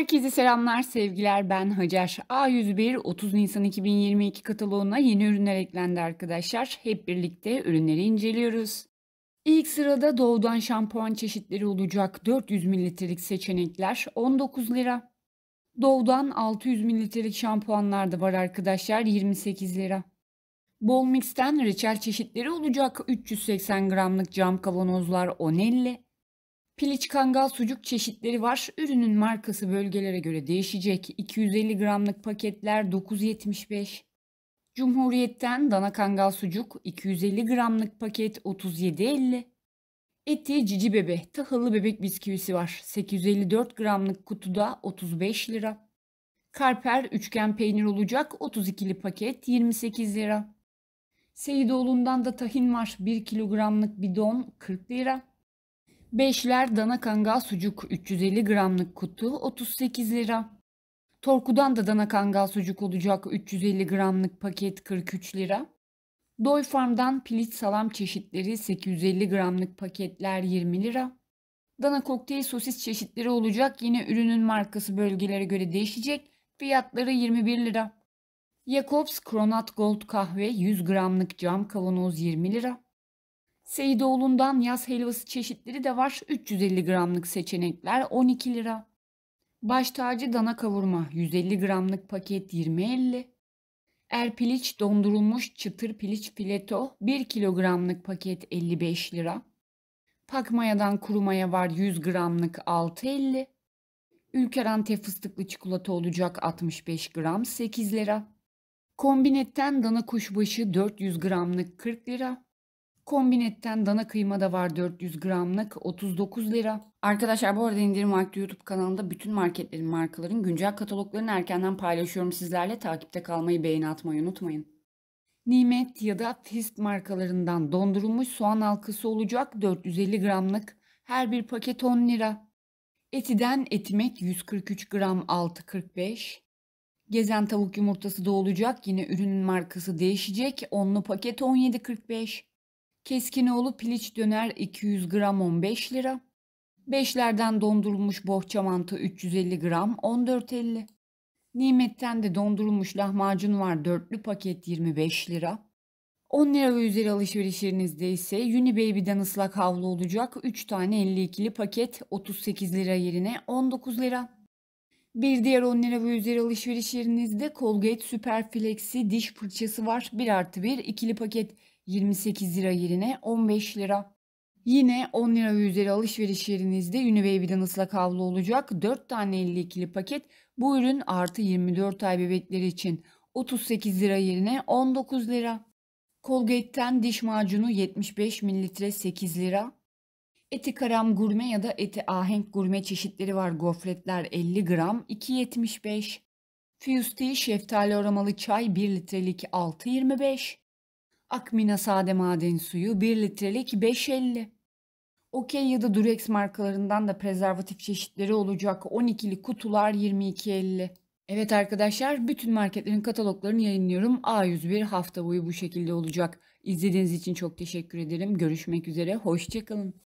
Herkese selamlar, sevgiler. Ben Hacer. A101 30 Nisan 2022 kataloğuna yeni ürünler eklendi arkadaşlar. Hep birlikte ürünleri inceliyoruz. İlk sırada Doğu'dan şampuan çeşitleri olacak 400 mililitrelik seçenekler 19 lira. Doğu'dan 600 mililitrelik şampuanlar da var arkadaşlar 28 lira. Bol reçel çeşitleri olacak 380 gramlık cam kavanozlar 10.50. Piliç kangal sucuk çeşitleri var. Ürünün markası bölgelere göre değişecek. 250 gramlık paketler 9.75. Cumhuriyet'ten dana kangal sucuk 250 gramlık paket 37.50. Eti cici bebe tahıllı bebek bisküvisi var. 854 gramlık kutuda 35 lira. Karper üçgen peynir olacak 32'li paket 28 lira. Seyidoğlu'ndan da tahin var 1 kilogramlık bidon 40 lira. Beşler dana kangal sucuk 350 gramlık kutu 38 lira. Torkudan da dana kangal sucuk olacak 350 gramlık paket 43 lira. Doy Farm'dan piliç salam çeşitleri 850 gramlık paketler 20 lira. Dana kokteyl sosis çeşitleri olacak. Yine ürünün markası bölgelere göre değişecek. Fiyatları 21 lira. Jacobs Kronat Gold kahve 100 gramlık cam kavanoz 20 lira. Seyidoğlu'ndan yaz helvası çeşitleri de var. 350 gramlık seçenekler 12 lira. Baş tacı dana kavurma 150 gramlık paket 20.50. Erpiliç dondurulmuş çıtır piliç fileto 1 kilogramlık paket 55 lira. Pakmayadan kurumaya var 100 gramlık 6.50. Ülkerante fıstıklı çikolata olacak 65 gram 8 lira. Kombinetten dana kuşbaşı 400 gramlık 40 lira. Kombinetten dana kıyma da var 400 gramlık 39 lira. Arkadaşlar bu arada indirim vakti YouTube kanalında bütün marketlerin markaların güncel kataloglarını erkenden paylaşıyorum sizlerle. Takipte kalmayı beğeni atmayı unutmayın. Nimet ya da Fist markalarından dondurulmuş soğan halkası olacak 450 gramlık. Her bir paket 10 lira. Etiden etimek 143 gram 6.45. Gezen tavuk yumurtası da olacak. Yine ürünün markası değişecek. Onlu paket 17.45. Keskinoğlu piliç döner 200 gram 15 lira. Beşlerden dondurulmuş bohça mantı 350 gram 14.50. Nimet'ten de dondurulmuş lahmacun var dörtlü paket 25 lira. 10 lira ve üzeri alışverişinizde ise Unibaby'den ıslak havlu olacak 3 tane 52'li paket 38 lira yerine 19 lira. Bir diğer 10 lira ve üzeri alışverişlerinizde Colgate Superflexi diş fırçası var 1 artı 1 ikili paket 28 lira yerine 15 lira. Yine 10 lira üzeri alışveriş yerinizde Unibaby'den ıslak havlu olacak. 4 tane 52'li paket bu ürün artı 24 ay bebekleri için 38 lira yerine 19 lira. Colgate'ten diş macunu 75 mililitre 8 lira. Eti karam gurme ya da eti ahenk gurme çeşitleri var. Gofretler 50 gram 2.75. Fusti şeftali aromalı çay 1 litrelik 6.25. Akmina sade maden suyu 1 litrelik 5.50. Okey ya da Durex markalarından da prezervatif çeşitleri olacak 12'li kutular 22.50. Evet arkadaşlar bütün marketlerin kataloglarını yayınlıyorum. A101 hafta boyu bu şekilde olacak. İzlediğiniz için çok teşekkür ederim. Görüşmek üzere. Hoşçakalın.